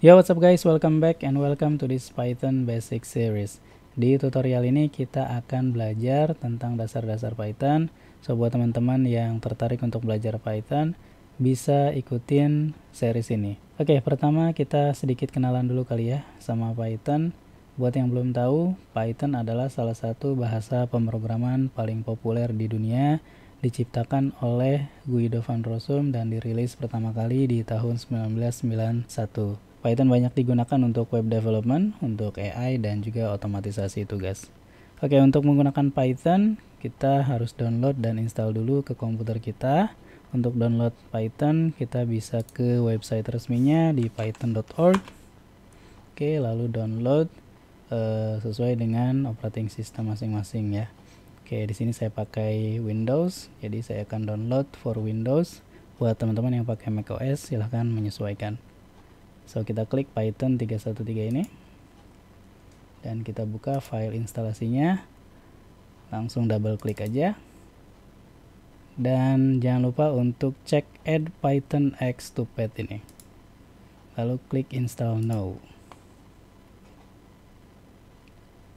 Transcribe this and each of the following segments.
Yo what's up guys, welcome back and welcome to this Python Basic Series Di tutorial ini kita akan belajar tentang dasar-dasar Python So buat teman-teman yang tertarik untuk belajar Python Bisa ikutin series ini Oke okay, pertama kita sedikit kenalan dulu kali ya sama Python Buat yang belum tahu, Python adalah salah satu bahasa pemrograman paling populer di dunia diciptakan oleh Guido van Rossum dan dirilis pertama kali di tahun 1991. Python banyak digunakan untuk web development, untuk AI, dan juga otomatisasi tugas. Oke, untuk menggunakan Python, kita harus download dan install dulu ke komputer kita. Untuk download Python, kita bisa ke website resminya di python.org. Oke, lalu download eh, sesuai dengan operating system masing-masing ya. Oke, di sini saya pakai Windows, jadi saya akan download for Windows. Buat teman-teman yang pakai macOS, silahkan menyesuaikan so kita klik python 313 ini dan kita buka file instalasinya langsung double klik aja dan jangan lupa untuk cek add python x to pet ini lalu klik install now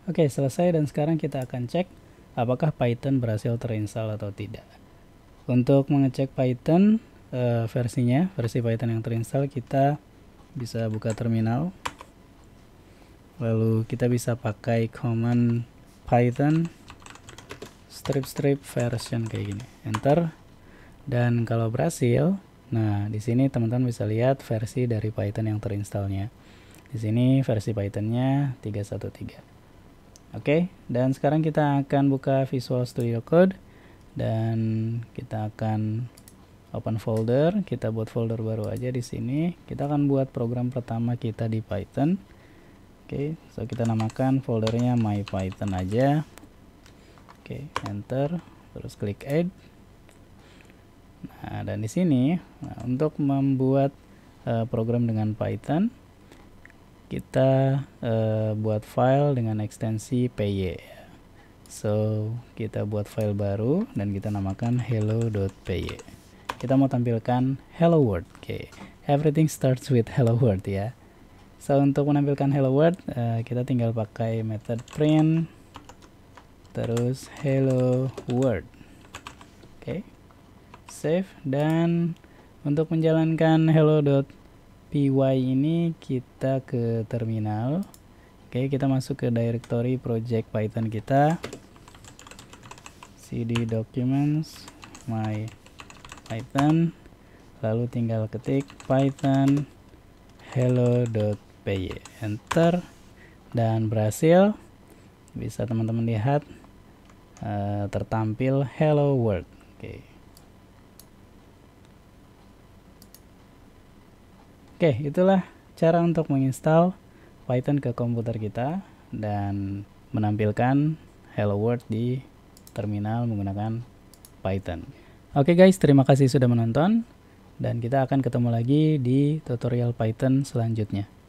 oke selesai dan sekarang kita akan cek apakah python berhasil terinstall atau tidak untuk mengecek python eh, versinya versi python yang terinstall kita bisa buka terminal lalu kita bisa pakai command python strip strip version kayak gini enter dan kalau berhasil nah di sini teman-teman bisa lihat versi dari python yang terinstallnya di sini versi pythonnya 313 oke dan sekarang kita akan buka visual studio code dan kita akan open folder kita buat folder baru aja di sini kita akan buat program pertama kita di Python oke okay, so kita namakan foldernya my Python aja oke okay, enter terus klik add nah dan di sini nah, untuk membuat uh, program dengan Python kita uh, buat file dengan ekstensi py so kita buat file baru dan kita namakan hello.py kita mau tampilkan hello world oke okay. everything starts with hello world ya so untuk menampilkan hello world uh, kita tinggal pakai method print terus hello world oke okay. save dan untuk menjalankan hello.py ini kita ke terminal oke okay, kita masuk ke directory project python kita cd documents my python lalu tinggal ketik python hello.py enter dan berhasil bisa teman-teman lihat uh, tertampil hello world oke okay. oke okay, itulah cara untuk menginstal python ke komputer kita dan menampilkan hello world di terminal menggunakan python Oke guys, terima kasih sudah menonton dan kita akan ketemu lagi di tutorial Python selanjutnya.